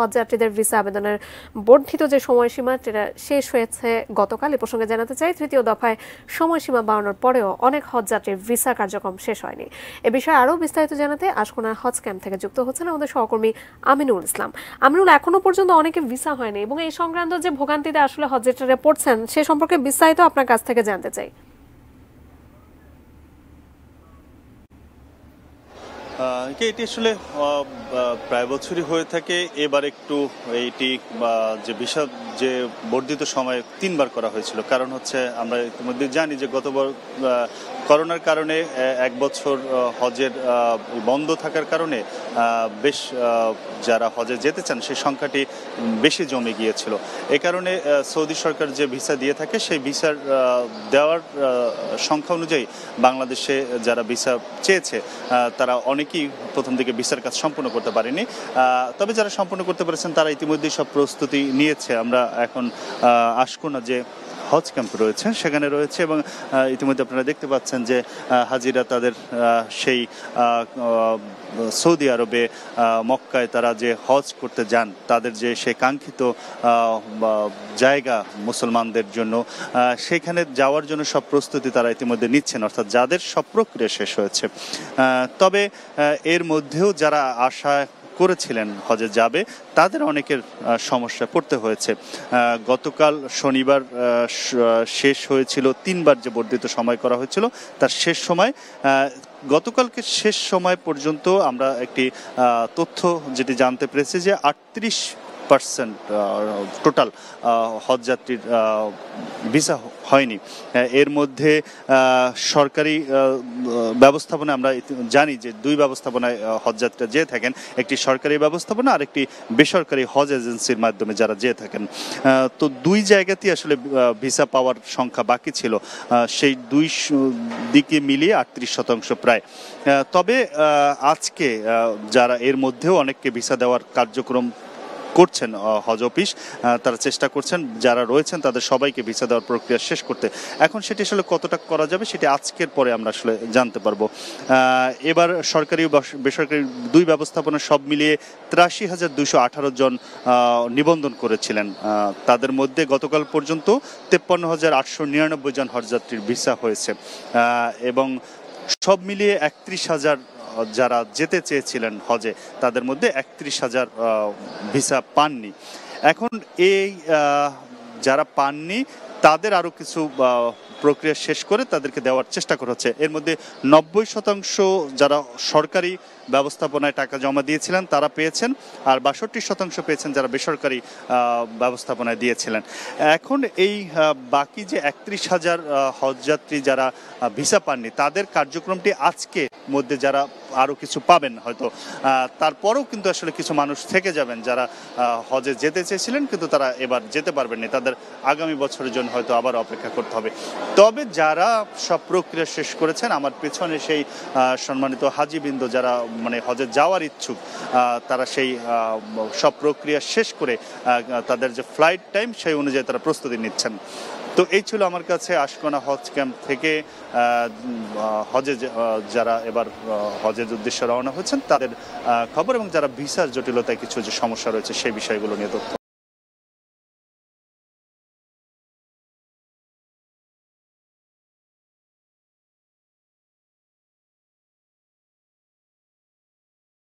হজ যাত্রীদের ভিসা আবেদনের বর্ধিত যে সময়সীমা সেটা শেষ হয়েছে গতকাল এ প্রসঙ্গে জানাতে চাই তৃতীয় দফায় সময়সীমা বাড়ানোর পরেও অনেক হজ যাত্রীর ভিসা কার্যক্রম শেষ হয়নি এ বিষয়ে আরও বিস্তারিত জানাতে আশকোনা হজ ক্যাম্প থেকে যুক্ত হচ্ছেন আমাদের সহকর্মী আমিনুল ইসলাম আমিনুল এখনো পর্যন্ত অনেকে ভিসা হয়নি এবং এই সংক্রান্ত যে ভোগান্তিতে আসলে হজ যাত্রীরা পড়ছেন সে সম্পর্কে বিস্তারিত আপনার কাছ থেকে জানতে চাই এটি আসলে প্রায় বছরই হয়ে থাকে এবার একটু এইটি যে বিষাদ যে বর্ধিত সময় তিনবার করা হয়েছিল কারণ হচ্ছে আমরা ইতিমধ্যে জানি যে গতবার করোনার কারণে এক বছর হজের বন্ধ থাকার কারণে বেশ যারা হজে যেতে চান সেই সংখ্যাটি বেশি জমে গিয়েছিল এ কারণে সৌদি সরকার যে ভিসা দিয়ে থাকে সেই ভিসার দেওয়ার সংখ্যা অনুযায়ী বাংলাদেশে যারা ভিসা চেয়েছে তারা অনেক অনেকেই প্রথম দিকে বিচার কাজ সম্পূর্ণ করতে পারেনি তবে যারা সম্পূর্ণ করতে পেরেছেন তারা ইতিমধ্যেই সব প্রস্তুতি নিয়েছে আমরা এখন না যে হজ ক্যাম্প রয়েছে সেখানে রয়েছে এবং ইতিমধ্যে আপনারা দেখতে পাচ্ছেন যে হাজিরা তাদের সেই সৌদি আরবে মক্কায় তারা যে হজ করতে যান তাদের যে সে কাঙ্ক্ষিত জায়গা মুসলমানদের জন্য সেখানে যাওয়ার জন্য সব প্রস্তুতি তারা ইতিমধ্যে নিচ্ছেন অর্থাৎ যাদের সব প্রক্রিয়া শেষ হয়েছে তবে এর মধ্যেও যারা আশা করেছিলেন হজে যাবে তাদের অনেকের সমস্যা পড়তে হয়েছে গতকাল শনিবার শেষ হয়েছিল তিনবার যে বর্ধিত সময় করা হয়েছিল তার শেষ সময় গতকালকে শেষ সময় পর্যন্ত আমরা একটি তথ্য যেটি জানতে পেরেছি যে আটত্রিশ পার্সেন্ট টোটাল হজযাত্রীর ভিসা হয়নি এর মধ্যে সরকারি ব্যবস্থাপনা আমরা জানি যে দুই ব্যবস্থাপনায় হজযাত্রা যেয়ে থাকেন একটি সরকারি ব্যবস্থাপনা আর একটি বেসরকারি হজ এজেন্সির মাধ্যমে যারা যেয়ে থাকেন তো দুই জায়গাতেই আসলে ভিসা পাওয়ার সংখ্যা বাকি ছিল সেই দুই দিকে মিলিয়ে আটত্রিশ শতাংশ প্রায় তবে আজকে যারা এর মধ্যেও অনেককে ভিসা দেওয়ার কার্যক্রম করছেন হজ অফিস তারা চেষ্টা করছেন যারা রয়েছেন তাদের সবাইকে ভিসা দেওয়ার প্রক্রিয়া শেষ করতে এখন সেটি আসলে কতটা করা যাবে সেটি আজকের পরে আমরা আসলে জানতে পারবো এবার সরকারি বেসরকারি দুই ব্যবস্থাপনা সব মিলিয়ে তিরাশি হাজার দুশো আঠারো জন নিবন্ধন করেছিলেন তাদের মধ্যে গতকাল পর্যন্ত তেপ্পান্ন হাজার আটশো নিরানব্বই জন হজযাত্রীর ভিসা হয়েছে এবং সব মিলিয়ে একত্রিশ হাজার যারা যেতে চেয়েছিলেন হজে তাদের মধ্যে একত্রিশ হাজার ভিসা পাননি এখন এই যারা পাননি তাদের আরও কিছু প্রক্রিয়া শেষ করে তাদেরকে দেওয়ার চেষ্টা করা হচ্ছে এর মধ্যে নব্বই শতাংশ যারা সরকারি ব্যবস্থাপনায় টাকা জমা দিয়েছিলেন তারা পেয়েছেন আর বাষট্টি শতাংশ পেয়েছেন যারা বেসরকারি ব্যবস্থাপনায় দিয়েছিলেন এখন এই বাকি যে একত্রিশ হাজার হজযাত্রী যারা ভিসা পাননি তাদের কার্যক্রমটি আজকে মধ্যে যারা আরও কিছু পাবেন হয়তো তারপরেও কিন্তু আসলে কিছু মানুষ থেকে যাবেন যারা হজে যেতে চেয়েছিলেন কিন্তু তারা এবার যেতে পারবেন না তাদের আগামী বছরের জন্য হয়তো আবার অপেক্ষা করতে হবে তবে যারা সব প্রক্রিয়া শেষ করেছেন আমার পেছনে সেই সম্মানিত হাজিবৃন্দ যারা মানে হজে যাওয়ার ইচ্ছুক তারা সেই সব প্রক্রিয়া শেষ করে তাদের যে ফ্লাইট টাইম সেই অনুযায়ী তারা প্রস্তুতি নিচ্ছেন তো এই ছিল আমার কাছে আশকোনা হজ ক্যাম্প থেকে হজে যারা এবার হজের উদ্দেশ্যে রওনা হয়েছেন তাদের খবর এবং যারা ভিসার জটিলতায় কিছু যে সমস্যা রয়েছে সেই বিষয়গুলো নিয়ে তথ্য